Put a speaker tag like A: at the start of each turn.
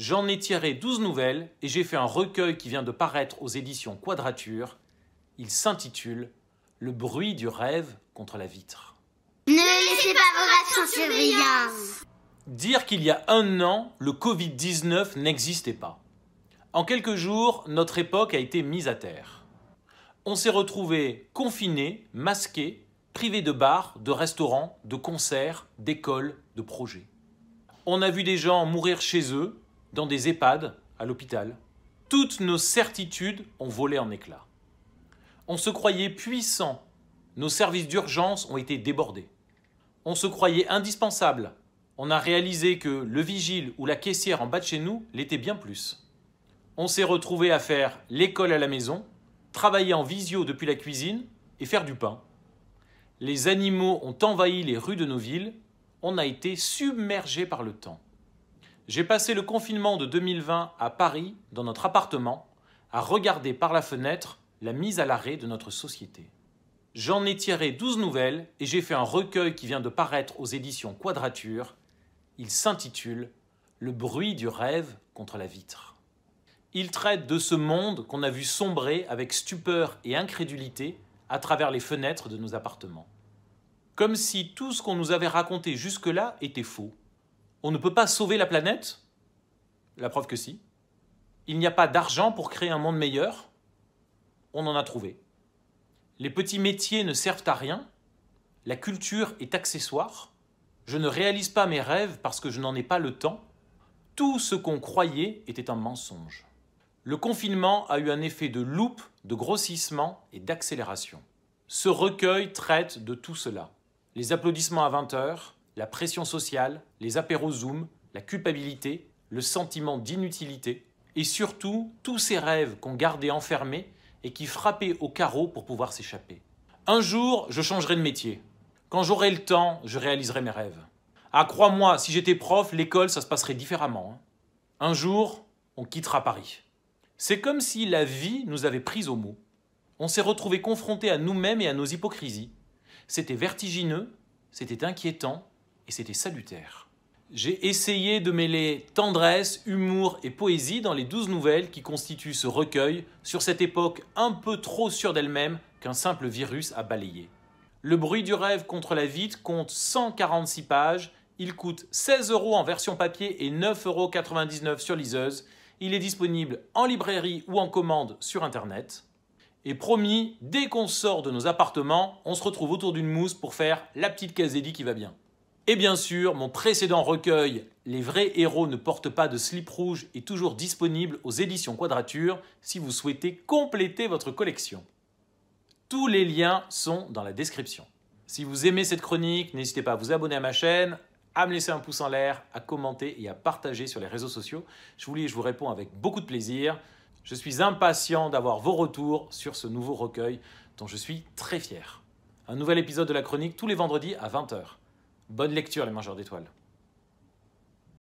A: J'en ai tiré 12 nouvelles et j'ai fait un recueil qui vient de paraître aux éditions Quadrature. Il s'intitule Le bruit du rêve contre la vitre. Ne laissez pas vos Dire qu'il y a un an, le Covid-19 n'existait pas. En quelques jours, notre époque a été mise à terre. On s'est retrouvés confinés, masqués, privés de bars, de restaurants, de concerts, d'écoles, de projets. On a vu des gens mourir chez eux, dans des EHPAD, à l'hôpital. Toutes nos certitudes ont volé en éclats. On se croyait puissant, nos services d'urgence ont été débordés. On se croyait indispensable, on a réalisé que le vigile ou la caissière en bas de chez nous l'était bien plus. On s'est retrouvé à faire l'école à la maison, travailler en visio depuis la cuisine et faire du pain. Les animaux ont envahi les rues de nos villes, on a été submergés par le temps. J'ai passé le confinement de 2020 à Paris, dans notre appartement, à regarder par la fenêtre la mise à l'arrêt de notre société. J'en ai tiré 12 nouvelles et j'ai fait un recueil qui vient de paraître aux éditions Quadrature. Il s'intitule Le bruit du rêve contre la vitre. Il traite de ce monde qu'on a vu sombrer avec stupeur et incrédulité à travers les fenêtres de nos appartements. Comme si tout ce qu'on nous avait raconté jusque-là était faux. On ne peut pas sauver la planète La preuve que si. Il n'y a pas d'argent pour créer un monde meilleur On en a trouvé. Les petits métiers ne servent à rien La culture est accessoire Je ne réalise pas mes rêves parce que je n'en ai pas le temps Tout ce qu'on croyait était un mensonge. Le confinement a eu un effet de loupe, de grossissement et d'accélération. Ce recueil traite de tout cela. Les applaudissements à 20h, la pression sociale, les apéros Zoom, la culpabilité, le sentiment d'inutilité, et surtout tous ces rêves qu'on gardait enfermés et qui frappaient au carreau pour pouvoir s'échapper. Un jour, je changerai de métier. Quand j'aurai le temps, je réaliserai mes rêves. Ah, crois-moi, si j'étais prof, l'école, ça se passerait différemment. Hein. Un jour, on quittera Paris. C'est comme si la vie nous avait pris au mot. On s'est retrouvé confrontés à nous-mêmes et à nos hypocrisies. C'était vertigineux, c'était inquiétant, et c'était salutaire. J'ai essayé de mêler tendresse, humour et poésie dans les douze nouvelles qui constituent ce recueil sur cette époque un peu trop sûre d'elle-même qu'un simple virus a balayé. Le bruit du rêve contre la vite compte 146 pages, il coûte 16 euros en version papier et 9,99 euros sur liseuse. Il est disponible en librairie ou en commande sur internet. Et promis, dès qu'on sort de nos appartements, on se retrouve autour d'une mousse pour faire la petite casédie qui va bien. Et bien sûr, mon précédent recueil Les vrais héros ne portent pas de slip rouge est toujours disponible aux éditions Quadrature si vous souhaitez compléter votre collection. Tous les liens sont dans la description. Si vous aimez cette chronique, n'hésitez pas à vous abonner à ma chaîne, à me laisser un pouce en l'air, à commenter et à partager sur les réseaux sociaux. Je vous lis et je vous réponds avec beaucoup de plaisir. Je suis impatient d'avoir vos retours sur ce nouveau recueil dont je suis très fier. Un nouvel épisode de la chronique tous les vendredis à 20h. Bonne lecture les mangeurs d'étoiles.